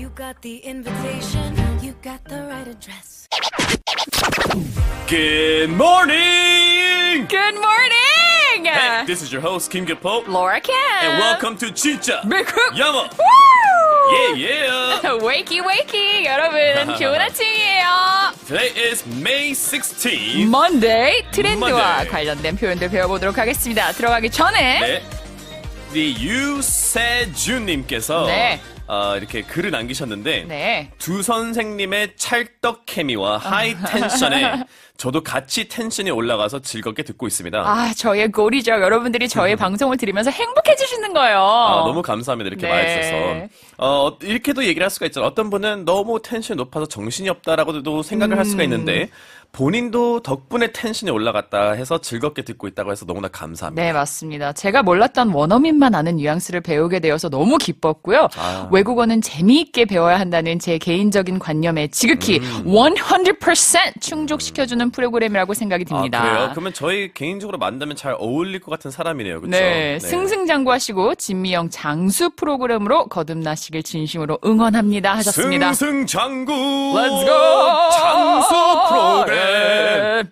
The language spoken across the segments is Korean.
You got the invitation, you got the right address. Good morning! Good morning! Hey, this is your host, Kim Gippo. Laura Kim. And welcome to Chicha Yama. Yeah, yeah! wakey, wakey! 여러분, 좋은 아침이에요! Today is May 16th. Monday! 트렌드와 Monday. 관련된 표현들 배워보도록 하겠습니다. 들어가기 전에. 네. The You Said Ju님께서. 네. 어, 이렇게 글을 남기셨는데 네. 두 선생님의 찰떡 케미와 하이 아. 텐션에 저도 같이 텐션이 올라가서 즐겁게 듣고 있습니다. 아, 저의 골이죠. 여러분들이 저의 방송을 들으면서 행복해 지시는 거예요. 아, 너무 감사합니다. 이렇게 네. 말해주셔서. 어, 어 이렇게도 얘기를 할 수가 있잖아요. 어떤 분은 너무 텐션이 높아서 정신이 없다라고도 생각을 음. 할 수가 음. 있는데 본인도 덕분에 텐션이 올라갔다 해서 즐겁게 듣고 있다고 해서 너무나 감사합니다. 네, 맞습니다. 제가 몰랐던 원어민만 아는 뉘앙스를 배우게 되어서 너무 기뻤고요. 아. 외국어는 재미있게 배워야 한다는 제 개인적인 관념에 지극히 음. 100% 충족시켜주는 프로그램이라고 생각이 아, 듭니다. 아, 그래요? 그러면 저희 개인적으로 만나면 잘 어울릴 것 같은 사람이네요. 그렇죠? 네, 네, 승승장구하시고 진미영 장수 프로그램으로 거듭나시길 진심으로 응원합니다 하셨습니다. 승승장구! Let's go! 장수 프로그램! 네.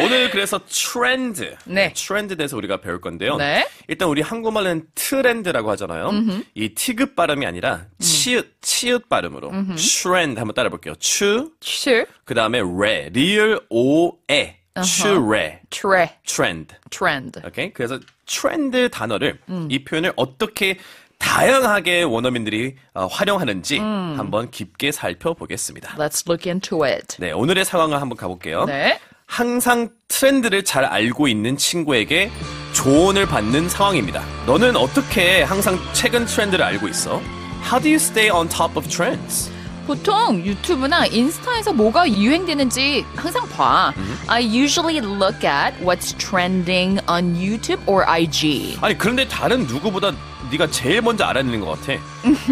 오늘 그래서 트렌드, 네. 트렌드 에 대해서 우리가 배울 건데요. 네. 일단 우리 한국말로는 트렌드라고 하잖아요. 음흠. 이 티귿 발음이 아니라 음. 치읓, 치읓 발음으로 음흠. 트렌드 한번 따라볼게요. 추, 추. 그 다음에 레, 리을 오에. 추레, 트레, 트렌드, 트렌드. 오케이. 그래서 트렌드 단어를 음. 이 표현을 어떻게 다양하게 원어민들이 어, 활용하는지 음. 한번 깊게 살펴보겠습니다. Let's look into it. 네, 오늘의 상황을 한번 가볼게요. 네. 항상 트렌드를 잘 알고 있는 친구에게 조언을 받는 상황입니다. 너는 어떻게 항상 최근 트렌드를 알고 있어? How do you stay on top of trends? 보통 유튜브나 인스타에서 뭐가 유행되는지 항상 봐. 음. I usually look at what's trending on YouTube or IG. 아니 그런데 다른 누구보다 네가 제일 먼저 알아내는 것 같아.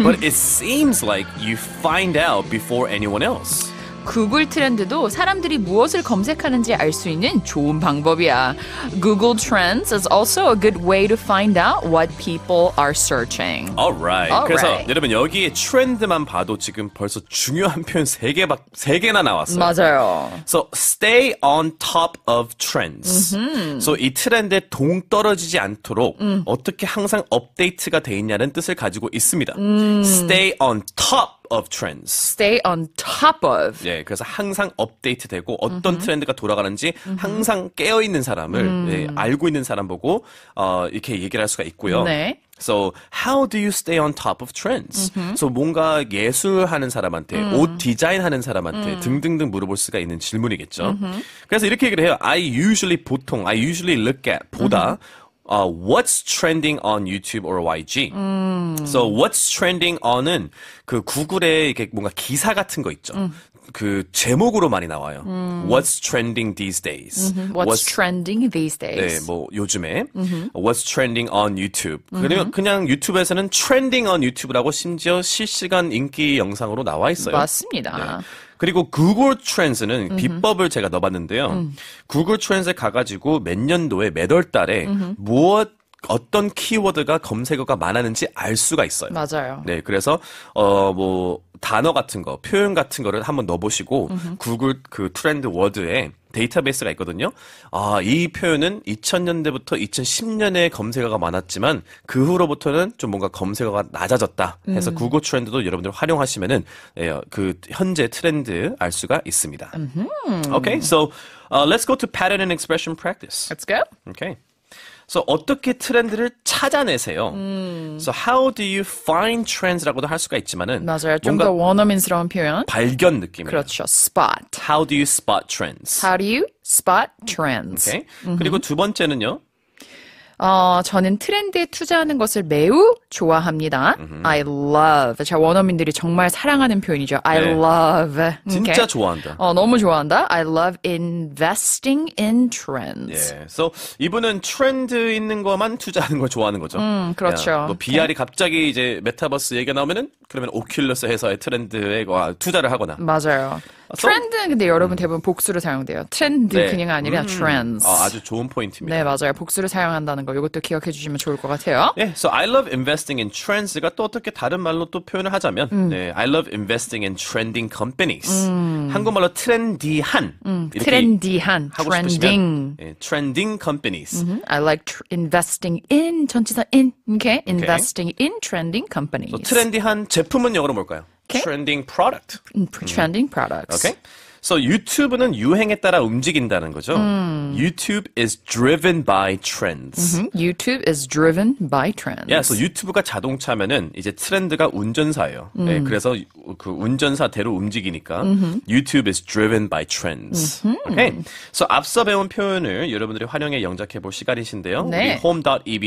But it seems like you find out before anyone else. 구글 트렌드도 사람들이 무엇을 검색하는지 알 수 있는 좋은 방법이야. Google Trends is also a good way to find out what people are searching. Alright. Alright. 그래서 여러분 여기에 트렌드만 봐도 지금 벌써 중요한 표현 세 개, 세 개나 나왔어요. 맞아요. So stay on top of trends. Mm-hmm. So 이 트렌드에 동떨어지지 않도록 음. 어떻게 항상 업데이트가 돼 있냐는 뜻을 가지고 있습니다. 음. Stay on top of trends. Stay on top of. 예, 그래서 항상 업데이트되고 어떤 음흠. 트렌드가 돌아가는지 음흠. 항상 깨어 있는 사람을 음. 예, 알고 있는 사람 보고 어, 이렇게 얘기를 할 수가 있고요. 네. So how do you stay on top of trends? Mm-hmm. So 뭔가 예술하는 사람한테, mm. 옷 디자인하는 사람한테 mm. 등등등 물어볼 수가 있는 질문이겠죠. Mm-hmm. 그래서 이렇게 얘기를 해요. I usually 보통, I usually look at 보다 mm-hmm. uh, what's trending on YouTube or YG. 음. So what's trending on은 그 구글에 이렇게 뭔가 기사 같은 거 있죠. 음. 그 제목으로 많이 나와요. 음. What's trending these days? Mm-hmm. What's, What's, trending these days? 네, 뭐 요즘에 mm-hmm. What's trending on YouTube? 그냥 mm-hmm. 그냥 유튜브에서는 trending on YouTube라고 심지어 실시간 인기 영상으로 나와 있어요. 맞습니다. 네. 그리고 구글 트렌스는 비법을 제가 넣어봤는데요. 음. 구글 트렌스에 가가지고 몇 년도에 몇월 달에 무엇 어떤 키워드가 검색어가 많았는지 알 수가 있어요. 맞아요. 네, 그래서 어 뭐 단어 같은 거, 표현 같은 거를 한번 넣어보시고 음흠. 구글 그 트렌드 워드에 데이터베이스가 있거든요. 아, 이 표현은 2000년대부터 2010년에 검색어가 많았지만 그 후로부터는 좀 뭔가 검색어가 낮아졌다. 해서 음. 구글 트렌드도 여러분들 활용하시면은 예, 그 현재 트렌드 알 수가 있습니다. 음흠. Okay, so uh, let's go to pattern and expression practice. Let's go. Okay. 그래서 어떻게 트렌드를 찾아내세요? 음. So how do you find trends라고도 할 수가 있지만은 맞아요. 좀더 원어민스러운 표현. 발견 느낌이에요. 그렇죠. Spot. How do you spot trends? How do you spot trends? 오케이. Okay. Mm-hmm. 그리고 두 번째는요. 어, 저는 트렌드에 투자하는 것을 매우 좋아합니다. 음흠. I love. 자, 원어민들이 정말 사랑하는 표현이죠. I 네. love. 음, 진짜 okay. 좋아한다. 어, 너무 좋아한다. I love investing in trends. 예. So, 이분은 트렌드 있는 것만 투자하는 걸 좋아하는 거죠. 음, 그렇죠. 야, 뭐 BR이 okay. 갑자기 이제 메타버스 얘기가 나오면은 그러면 오큘러스 회사의 트렌드에 아, 투자를 하거나. 맞아요. 트렌드는 근데 여러분 대부분 복수를 사용돼요. 트렌드 네. 그냥 아니라 음. trends. 아, 아주 좋은 포인트입니다. 네, 맞아요. 복수를 사용한다는 거 이것도 기억해 주시면 좋을 것 같아요. 네, so I love investing in trends가 또 어떻게 다른 말로 또 표현을 하자면 음. 네, I love investing in trending companies. 음. 한국말로 트렌디한 트렌디한 하고 트렌딩. 싶으시면 네, trending companies. Mm-hmm. I like tr- investing in 전치사 in 이렇게 okay? okay. investing in trending companies. So, 트렌디한 제품은 영어로 뭘까요? Okay. Trending product. Mm, trending products. Okay. So 유튜브는 유행에 따라 움직인다는 거죠. 음. YouTube is driven by trends. Mm-hmm. YouTube is driven by trends. 예, yeah, so 유튜브가 자동차면은 이제 트렌드가 운전사예요. 음. 예, 그래서 그 운전사대로 움직이니까 mm-hmm. YouTube is driven by trends. Mm-hmm. Okay. So 앞서 배운 표현을 여러분들이 활용해 영작해 볼 시간이신데요. 네. home.ebs.co.kr/rae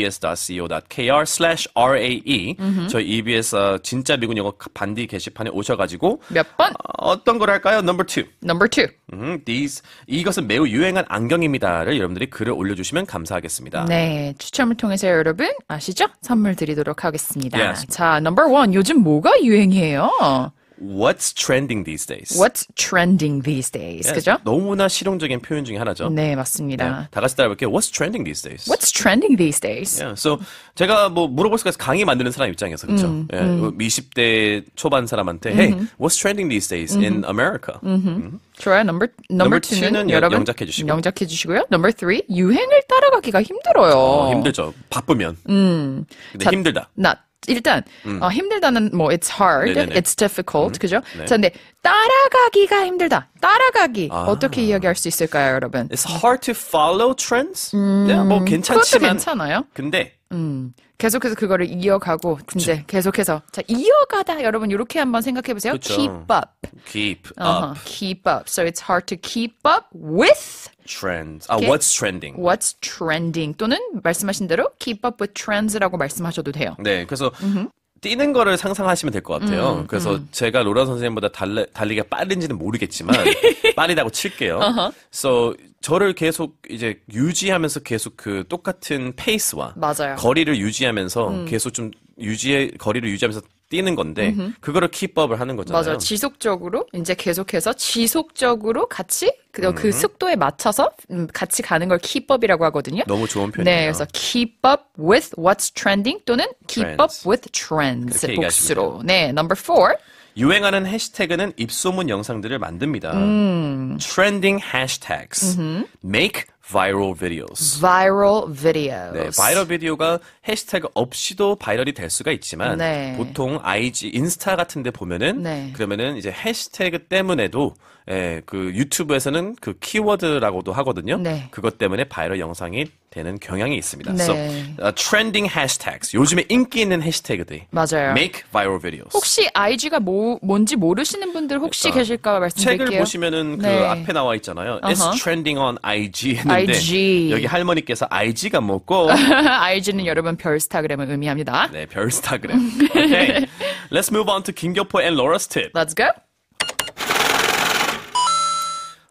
mm-hmm. 저희 EBS 진짜 미군 영어 반디 게시판에 오셔가지고 몇 번? 어, 어떤 걸 할까요? Number two. Number two. 음, these 이것은 매우 유행한 안경입니다를 여러분들이 글을 올려주시면 감사하겠습니다. 네, 추첨을 통해서 여러분 아시죠? 선물 드리도록 하겠습니다. Yes. 자, number one 요즘 뭐가 유행이에요? What's trending these days? What's trending these days? 예, 그죠? 너무나 실용적인 표현 중에 하나죠. 네, 맞습니다. 네, 다 같이 따라볼게요. What's trending these days? What's trending these days? 예, so 제가 뭐 물어볼 수가 있어 강의 만드는 사람 입장에서 그렇죠. 음, 예, 음. 20대 초반 사람한테 음. Hey, what's trending these days 음. in America? 음. 좋아요. 넘버 넘버 2는 여러분 영작해 주시고 영작해 주시고요. 넘버 3 유행을 따라가기가 힘들어요. 어, 힘들죠. 바쁘면. 음. 근데 자, 힘들다. Not 일단 음. 어, 힘들다는 뭐 it's hard, 네네네. it's difficult, 음. 그죠? 네. 자, 근데 따라가기가 힘들다. 따라가기 아. 어떻게 이야기할 수 있을까요, 여러분? It's hard to follow trends. 음, 네, 뭐 괜찮지만 괜찮아요. 근데 음, 계속해서 그거를 이어가고 그쵸. 이제 계속해서 자 이어가다 여러분 이렇게 한번 생각해 보세요. Keep up. Keep uh-huh. up. Uh-huh. Keep up. So it's hard to keep up with trends. 아, what's trending. What's trending 또는 말씀하신 대로 keep up with trends라고 말씀하셔도 돼요. 네, 그래서 음흠. 뛰는 거를 상상하시면 될 것 같아요. 음, 그래서 음. 제가 로라 선생님보다 달래, 달리기가 빠른지는 모르겠지만 네. 빠르다고 칠게요. 그래서 uh-huh. so, 저를 계속 이제 유지하면서 계속 그 똑같은 페이스와 맞아요. 거리를 유지하면서 음. 계속 좀 유지의 거리를 유지하면서 뛰는 건데 그거를 키법을 하는 거잖아요. 맞아. 지속적으로 이제 계속해서 지속적으로 같이 그, 음. 그 속도에 맞춰서 음, 같이 가는 걸키업이라고 하거든요. 너무 좋은 표현이에요. 네, 그래서 keep up with what's trending 또는 keep trends. up with trends 복수로. 네, number four. 유행하는 해시태그는 입소문 영상들을 만듭니다. 음. Trending hashtags. 음흠. Make viral videos. viral 네, videos. 네, 바이럴 비디오가 해시태그 없이도 바이럴이 될 수가 있지만 네. 보통 IG 인스타 같은 데 보면은 네. 그러면은 이제 해시태그 때문에도 예, 그 유튜브에서는 그 키워드라고도 하거든요. 네. 그것 때문에 바이럴 영상이 되는 경향이 있습니다. 네. So, 어, uh, trending hashtags. 요즘에 인기 있는 해시태그들. 맞아요. Make viral videos. 혹시 IG가 뭐, 뭔지 모르시는 분들 혹시 계실까 말씀드릴게요. 책을 보시면은 그 네. 그 앞에 나와 있잖아요. Uh-huh. It's trending on IG 했는데 IG. 여기 할머니께서 IG가 뭐고 IG는 여러분 별스타그램을 의미합니다. 네, 별스타그램. okay. Let's move on to 김교포 and Laura's tip. Let's go.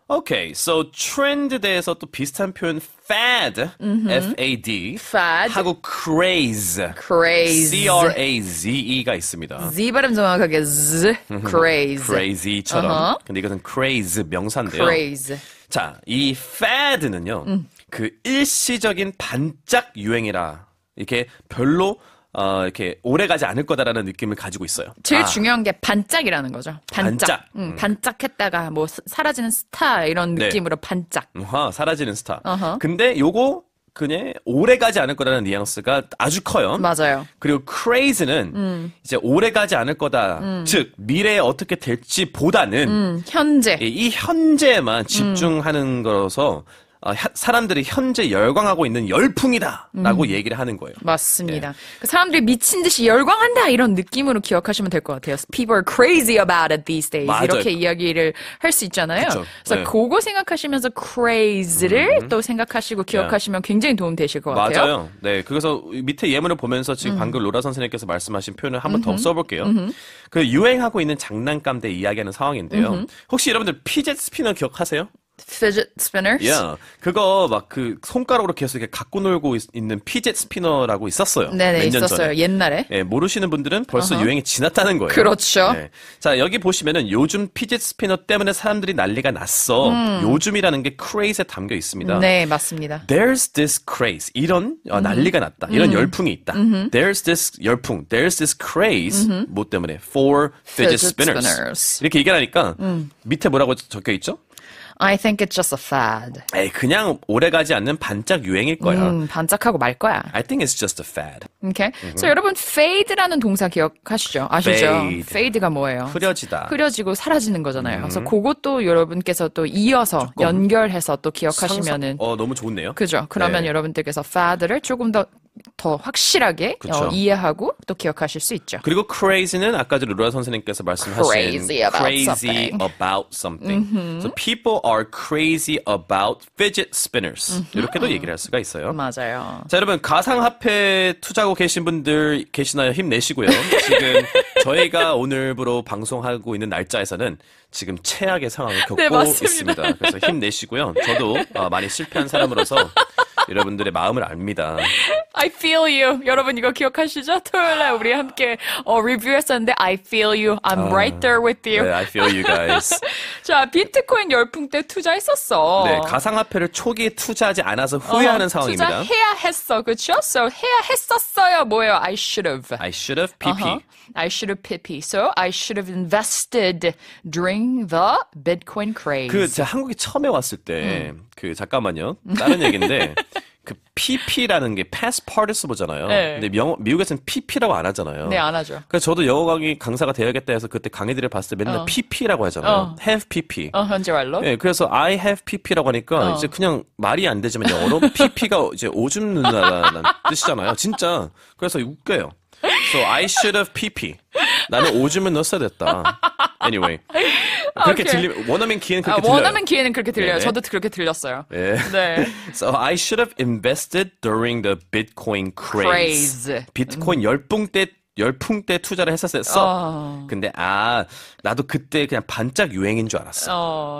Okay, so trend 대해서 또 비슷한 표현 fad, mm-hmm. F-A-D, fad 하고 craze, craze, C-R-A-Z-E가 있습니다. Z 발음 정확하게 z, craze, crazy처럼. Uh-huh. 근데 이것은 craze 명사인데요. craze. 자, 이 fad는요, 음. 그 일시적인 반짝 유행이라 이렇게 별로 어, 이렇게 오래 가지 않을 거다라는 느낌을 가지고 있어요. 제일 아. 중요한 게 반짝이라는 거죠. 반짝. 반짝. 응, 음, 음. 반짝했다가 뭐 사라지는 스타 이런 네. 느낌으로 반짝. 아, 사라지는 스타. 어허. 근데 요거 그냥 오래 가지 않을 거라는 뉘앙스가 아주 커요. 맞아요. 그리고 crazy는 음. 이제 오래 가지 않을 거다. 음. 즉 미래에 어떻게 될지보다는 음. 현재 이 현재에만 집중하는 거라서 어, 사람들이 현재 열광하고 있는 열풍이다라고 음. 얘기를 하는 거예요. 맞습니다. 예. 그 사람들이 미친 듯이 열광한다 이런 느낌으로 기억하시면 될 것 같아요. People are crazy about it these days. 맞아요. 이렇게 이야기를 할 수 있잖아요. 그쵸. 그래서 예. 그거 생각하시면서 crazy를 음. 또 생각하시고 기억하시면 예. 굉장히 도움 되실 것 맞아요. 같아요. 맞아요. 네, 그래서 밑에 예문을 보면서 지금 음. 방금 로라 선생님께서 말씀하신 표현을 한번 더 써볼게요. 그 유행하고 있는 장난감 대 이야기하는 상황인데요. 혹시 여러분들 피젯 스피너 기억하세요? fidget spinners? Yeah. 그거 막 그 손가락으로 계속 이렇게 갖고 놀고 있, 는 피젯 스피너라고 있었어요. 네네, 있었어요. 전에. 옛날에. 예, 모르시는 분들은 벌써 uh-huh. 유행이 지났다는 거예요. 그렇죠. 네. 자, 여기 보시면은 요즘 피젯 스피너 때문에 사람들이 난리가 났어. 음. 요즘이라는 게 craze에 담겨 있습니다. 네, 맞습니다. There's this craze. 이런 어, 난리가 났다. 이런 음. 열풍이 있다. 음. There's this 열풍. There's this craze. 뭐 때문에? For fidget, fidget spinners. spinners. 이렇게 얘기하니까 음. 밑에 뭐라고 적혀 있죠? I think it's just a fad. 에이, 그냥 오래가지 않는 반짝 유행일 거야. 음, 반짝하고 말 거야. I think it's just a fad. Okay. Mm-hmm. So 여러분 fade라는 동사 기억하시죠? 아시죠? Fade. fade가 뭐예요? 흐려지다. 흐려지고 사라지는 거잖아요. Mm-hmm. 그래서 음. 그것도 여러분께서 또 이어서 연결해서 또 기억하시면은 상상... 어, 너무 좋네요. 그죠? 그러면 네. 여러분들께서 f a d 를 조금 더더 확실하게 어, 이해하고 또 기억하실 수 있죠. 그리고 crazy는 아까 전 루라 선생님께서 말씀하신 crazy about crazy something. About something. Mm-hmm. So people are crazy about fidget spinners. Mm-hmm. 이렇게도 얘기를 할 수가 있어요. 맞아요. 자 여러분 가상화폐 투자하고 계신 분들 계시나요? 힘내시고요. 지금 저희가 오늘부로 방송하고 있는 날짜에서는 지금 최악의 상황을 겪고 네, 있습니다. 그래서 힘내시고요. 저도 어, 많이 실패한 사람으로서 여러분들의 마음을 압니다. I feel you. 여러분 이거 기억하시죠? 토요일 날 우리 함께 어, 리뷰했었는데 I feel you. I'm 아, right there with you. 네, I feel you guys. 자, 비트코인 열풍 때 투자했었어. 네, 가상화폐를 초기에 투자하지 않아서 후회하는 어, 상황입니다. 투자해야 했어. 그렇죠? So 해야 했었어요. 뭐예요? I should have. I should have PP. Uh-huh. I should have PP. So I should have invested during the Bitcoin craze. 그 제가 한국에 처음에 왔을 때그 음. 잠깐만요. 다른 얘기인데 그 PP라는 게 past participle잖아요. 네. 근데 영어, 미국에서는 PP라고 안 하잖아요. 네, 안 하죠. 그래서 저도 영어 강의 강사가 되어야겠다 해서 그때 강의들을 봤을 때 맨날 어. PP라고 하잖아요. 어. have PP. 어, 현재말로? 네, 그래서 I have PP라고 하니까 어. 이제 그냥 말이 안 되지만 영어로 PP가 이제 오줌 누나라는 뜻이잖아요. 진짜. 그래서 웃겨요. So I should have PP. 나는 오줌을 넣었어야 됐다. Anyway. 그렇게 들리 원어민 키는 그렇게 들려요. 원어민 키는 그렇게 들려요. 저도 그렇게 들렸어요. 네. 네. So I should have invested during the Bitcoin craze. craze. 비트코인 열풍 때 열풍 때 투자를 했었어. 어. 근데 아 나도 그때 그냥 반짝 유행인 줄 알았어.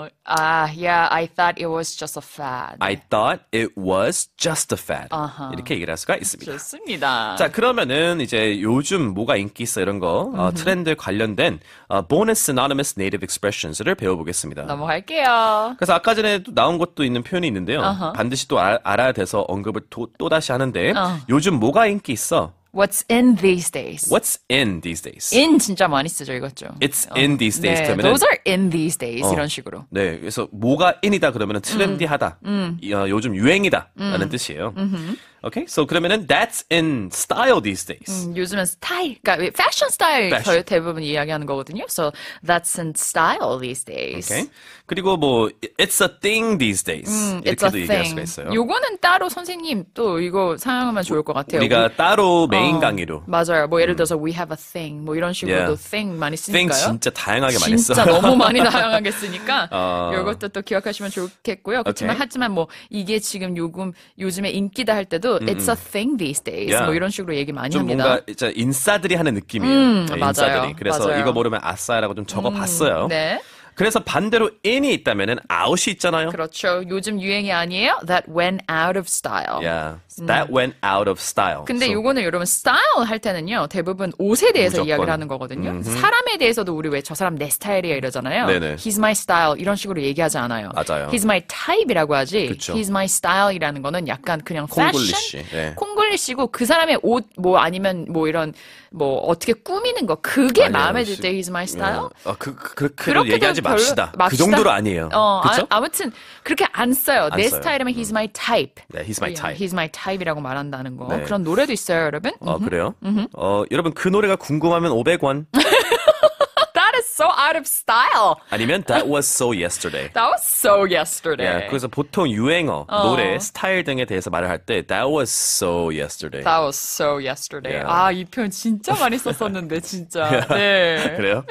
어. 아, yeah, I thought it was just a fad. I thought it was just a fad. Uh-huh. 이렇게 얘기를 할 수가 있습니다. 좋습니다. 자 그러면은 이제 요즘 뭐가 인기 있어 이런 거 어, 트렌드 관련된 어, bonus synonymous native expressions를 배워보겠습니다. 넘어갈게요. 그래서 아까 전에 나온 것도 있는 표현이 있는데요. Uh-huh. 반드시 또 알아야 돼서 언급을 또, 또 다시 하는데 uh-huh. 요즘 뭐가 인기 있어? What's in these days? What's in these days? in 진짜 많이 쓰죠 이것죠. It's 어. in these days 네, 그러면은 those are in these days 어, 이런 식으로. 네, 그래서 뭐가 in이다 그러면은 트렌디하다, 이, 어, 요즘 유행이다라는 뜻이에요. Okay, so 그러면은 that's in style these days. 음, 요즘은 스타일, 그러니까 패션 스타일 저희 대부분 이야기하는 거거든요. So that's in style these days. Okay. 그리고 뭐 it's a thing these days. 음, 이렇게도 얘기할 수가 있어요. 요거는 따로 선생님 또 이거 사용하면 좋을 것 같아요. 우리가 우리, 따로 어, 메인 어, 강의로. 맞아요. 뭐 예를 음. 들어서 음. we have a thing 뭐 이런 식으로도 yeah. thing 많이 쓰니까요. thing 진짜 다양하게 많이 써. 진짜 너무 많이 다양하게 쓰니까 어. 이것도 또 기억하시면 좋겠고요. 그렇지만 okay. 하지만 뭐 이게 지금 요금 요즘에 인기다 할 때도 음, it's a 음. thing these days. 야. 뭐 이런 식으로 얘기 많이 좀 합니다. 뭔가 진짜 인싸들이 하는 느낌이에요. 음, 네, 맞아요. 인싸들이. 그래서 맞아요. 이거 모르면 아싸라고 좀 적어봤어요. 음, 네. 그래서 반대로 in이 있다면은 out이 있잖아요. 그렇죠. 요즘 유행이 아니에요? That went out of style. 야. That 음. went out of style. 근데 요거는 여러분 style 할 때는요 대부분 옷에 대해서 무조건. 이야기를 하는 거거든요. 음흠. 사람에 대해서도 우리 왜 저 사람 내 스타일이야 이러잖아요. 네네. He's my style 이런 식으로 얘기하지 않아요. 맞아요. He's my type이라고 하지. 그쵸. He's my style이라는 거는 약간 그냥 콩글리시. 패션, 네. 콩글리시고 그 사람의 옷 뭐 아니면 뭐 이런 뭐 어떻게 꾸미는 거 그게 아니요, 마음에 들때 he's my style. 예. 아, 그, 그 그렇게 얘기하지 별로, 맙시다. 그 맙시다. 그 정도로 아니에요. 어, 아, 그쵸? 아, 무튼 그렇게 안 써요. 안내 써요. 스타일이면 he's 음. my type. 네, he's my 예, type. he's my type. 타입이라고 말한다는 거. 네. 그런 노래도 있어요, 여러분. 어, 그래요? 어, 여러분 그 노래가 궁금하면 500원. That is so out of style. 아니면 That was so yesterday. That was so yesterday. 예, 그래서 보통 유행어, 어. 노래, 스타일 등에 대해서 말을 할 때 That was so yesterday. That was so yesterday. Yeah. 아, 이 표현 진짜 많이 썼었는데 진짜. 네. 그래요?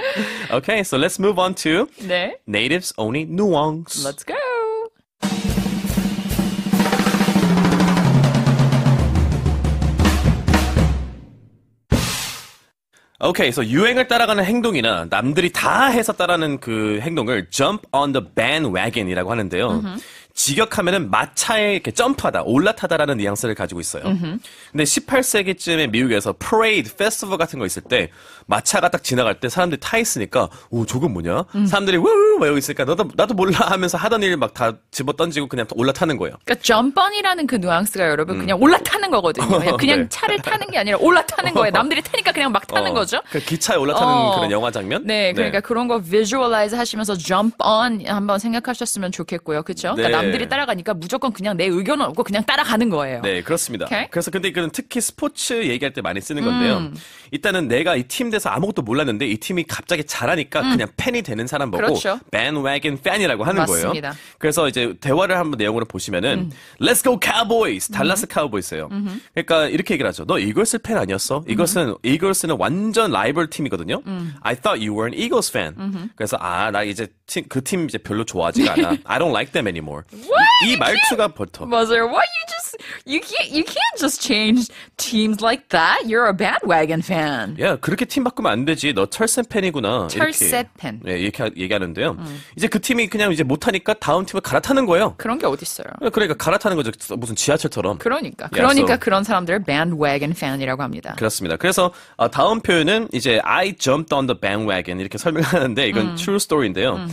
Okay, so let's move on to 네. Natives only nuance. Let's go. 오케이, 그래서 유행을 따라가는 행동이나 남들이 다 해서 따라하는 그 행동을 jump on the bandwagon이라고 하는데요. Mm-hmm. 직역하면은 마차에 이렇게 점프하다, 올라타다라는 뉘앙스를 가지고 있어요. 근데 18세기쯤에 미국에서 프레이드, 페스티벌 같은 거 있을 때 마차가 딱 지나갈 때 사람들이 타 있으니까 오, 저건 뭐냐? 음. 사람들이 우우 막이러 있으니까 나도 나도 몰라 하면서 하던 일 막 다 집어 던지고 그냥 올라타는 거예요. 그러니까 점번이라는 그 뉘앙스가 여러분 음. 그냥 올라타는 거거든요. 그냥, 네. 그냥 네. 차를 타는 게 아니라 올라타는 거예요. 남들이 타니까 그냥 막 타는 어. 거죠. 그 기차에 올라타는 어. 그런 영화 장면? 네, 네. 그러니까 네. 그런 거 비주얼라이즈 하시면서 점 u m 한번 생각하셨으면 좋겠고요. 그렇죠? 네. 그러니까 남들이 예. 따라가니까 무조건 그냥 내 의견은 없고 그냥 따라가는 거예요. 네, 그렇습니다. 오케이? 그래서 근데 이거는 특히 스포츠 얘기할 때 많이 쓰는 건데요. 음. 일단은 내가 이 팀돼서 아무것도 몰랐는데 이 팀이 갑자기 잘하니까 음. 그냥 팬이 되는 사람 보고 그렇죠. bandwagon 팬이라고 하는 맞습니다. 거예요. 그래서 이제 대화를 한번 내용으로 보시면은 음. Let's go Cowboys, 음. 달라스 카우보이스예요. 그러니까 이렇게 얘기를 하죠. 너 이글스 팬 아니었어? 이것은 이글스는 완전 라이벌 팀이거든요. 음. I thought you were an Eagles fan. 그래서 아나 이제 그 팀, 그팀 이제 별로 좋아하지가 않아. I don't like them anymore. What? 이, 이 말투가 버터. 맞아요. What you just you can't you can't just change teams like that. You're a bandwagon fan. 야 그렇게 팀 바꾸면 안 되지. 너 철새 팬이구나. 철새 팬. 예 이렇게 얘기하는데요. 음. 이제 그 팀이 그냥 이제 못하니까 다음 팀을 갈아타는 거예요. 그런 게 어디 어요 예, 그러니까 갈아타는 거죠. 무슨 지하철처럼. 그러니까 예, 그러니까 야, so. 그런 사람들을 bandwagon fan이라고 합니다. 그렇습니다. 그래서 아, 다음 표현은 이제 I jumped on the bandwagon 이렇게 설명하는데 이건 음. true story인데요. 음.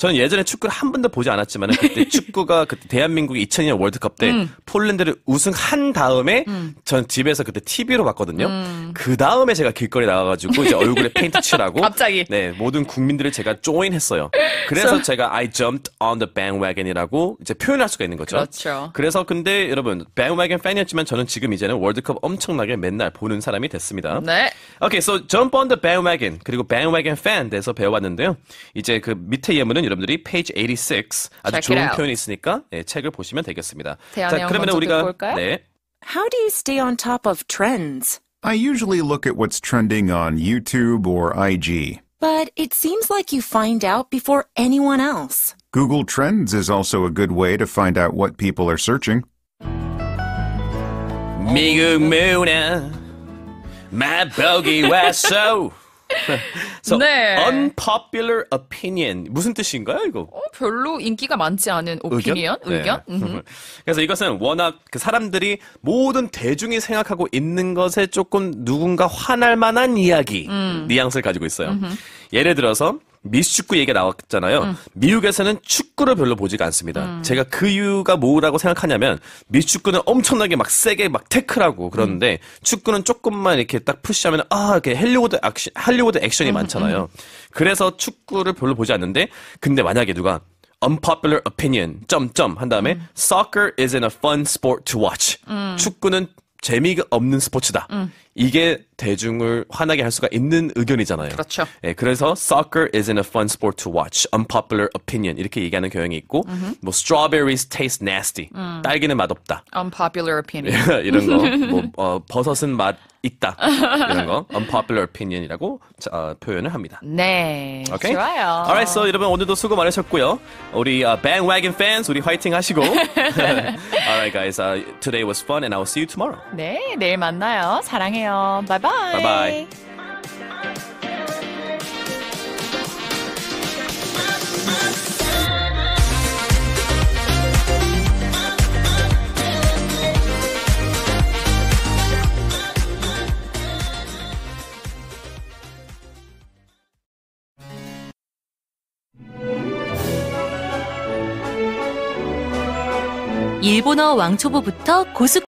저는 예전에 축구를 한 번도 보지 않았지만 그때 축구가 그때 대한민국이 2002년 월드컵 때 음. 폴란드를 우승한 다음에 음. 전 집에서 그때 TV로 봤거든요. 음. 그 다음에 제가 길거리 나와가지고 이제 얼굴에 페인트 칠하고 갑자기 네 모든 국민들을 제가 조인했어요. 그래서 so. 제가 I jumped on the bandwagon이라고 이제 표현할 수가 있는 거죠. 그렇죠. 그래서 근데 여러분 bandwagon 팬이었지만 저는 지금 이제는 월드컵 엄청나게 맨날 보는 사람이 됐습니다. 네. 오케이, okay, so jump on the bandwagon 그리고 bandwagon fan 돼서 배워봤는데요. 이제 그 밑에 예문은 여러분들이 페이지 86 아주 좋은 표현이 있으니까 네, 책을 보시면 되겠습니다. 자, 그러면 우리가 네. How do you stay on top of trends? I usually look at what's trending on YouTube or IG. But it seems like you find out before anyone else. Google Trends is also a good way to find out what people are searching. 미국 문화 맛보기 왔어 네. so, 네. unpopular opinion 무슨 뜻인가요, 이거? 어, 별로 인기가 많지 않은 오피니언 의견. 네. 의견? 그래서 이것은 워낙 그 사람들이 모든 대중이 생각하고 있는 것에 조금 누군가 화날 만한 이야기 음. 뉘앙스를 가지고 있어요. 음흠. 예를 들어서 미스 축구 얘기가 나왔잖아요. 음. 미국에서는 축구를 별로 보지가 않습니다. 음. 제가 그 이유가 뭐라고 생각하냐면 미스 축구는 엄청나게 막 세게 막 태클하고 그러는데 음. 축구는 조금만 이렇게 딱 푸시하면 아 이렇게 할리우드 액션 할리우드 액션이 음, 많잖아요. 음. 그래서 축구를 별로 보지 않는데 근데 만약에 누가 unpopular opinion 점점 한 다음에 음. soccer isn't a fun sport to watch. 축구는 재미가 없는 스포츠다. 이게 대중을 화나게 할 수가 있는 의견이잖아요. 그렇죠. 예, 그래서 soccer isn't a fun sport to watch. Unpopular opinion 이렇게 얘기하는 경향이 있고 mm-hmm. 뭐 strawberries taste nasty. 음. 딸기는 맛없다. Unpopular opinion. 이런 거. 뭐 어, 버섯은 맛 있다. 이런 거 unpopular opinion이라고 어, 표현을 합니다. 네. Okay? 좋아요. Alright, so 여러분 오늘도 수고 많으셨고요. 우리 uh, bandwagon fans 우리 화이팅 하시고. Alright, guys. Uh, today was fun, and I will see you tomorrow. 네, 내일 만나요. 사랑해요. 만나요. 바이바이. 바이바이. 일본어 왕초보부터 고수